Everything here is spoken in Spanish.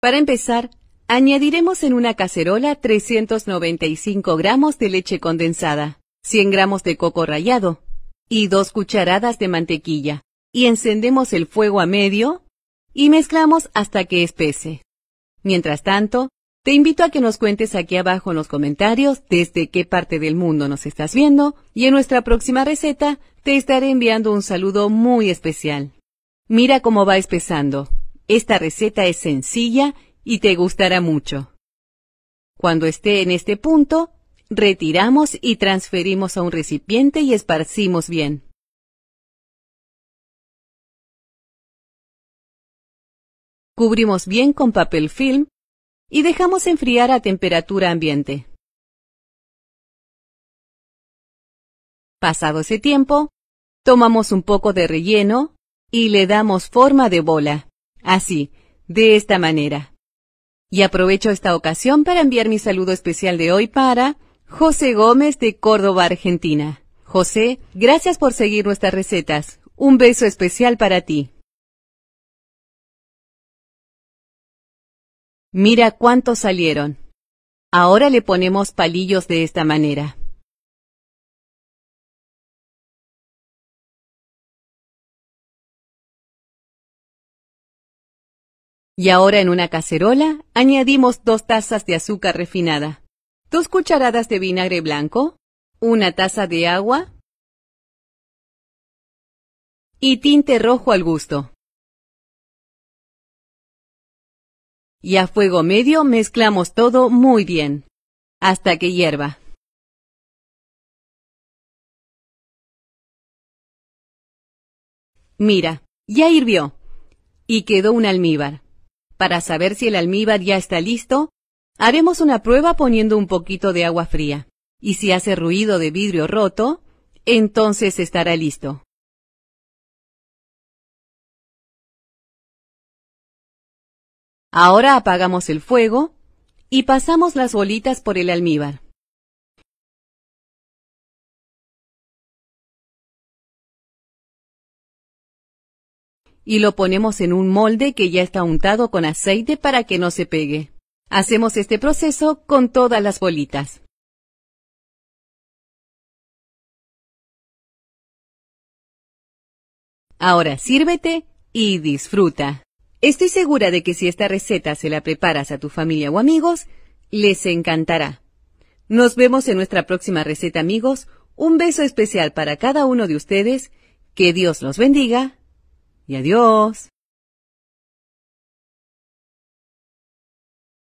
Para empezar, añadiremos en una cacerola 395 gramos de leche condensada, 100 gramos de coco rallado y 2 cucharadas de mantequilla, y encendemos el fuego a medio y mezclamos hasta que espese. Mientras tanto, te invito a que nos cuentes aquí abajo en los comentarios desde qué parte del mundo nos estás viendo y en nuestra próxima receta te estaré enviando un saludo muy especial. Mira cómo va espesando. Esta receta es sencilla y te gustará mucho. Cuando esté en este punto, retiramos y transferimos a un recipiente y esparcimos bien. Cubrimos bien con papel film y dejamos enfriar a temperatura ambiente. Pasado ese tiempo, tomamos un poco de relleno y le damos forma de bola. Así, de esta manera. Y aprovecho esta ocasión para enviar mi saludo especial de hoy para José Gómez de Córdoba, Argentina. José, gracias por seguir nuestras recetas. Un beso especial para ti. Mira cuántos salieron. Ahora le ponemos palillos de esta manera. Y ahora en una cacerola añadimos dos tazas de azúcar refinada, dos cucharadas de vinagre blanco, una taza de agua y tinte rojo al gusto. Y a fuego medio mezclamos todo muy bien, hasta que hierva. Mira, ya hirvió y quedó un almíbar. Para saber si el almíbar ya está listo, haremos una prueba poniendo un poquito de agua fría. Y si hace ruido de vidrio roto, entonces estará listo. Ahora apagamos el fuego y pasamos las bolitas por el almíbar. y lo ponemos en un molde que ya está untado con aceite para que no se pegue. Hacemos este proceso con todas las bolitas. Ahora sírvete y disfruta. Estoy segura de que si esta receta se la preparas a tu familia o amigos, les encantará. Nos vemos en nuestra próxima receta amigos. Un beso especial para cada uno de ustedes. Que Dios los bendiga y adiós.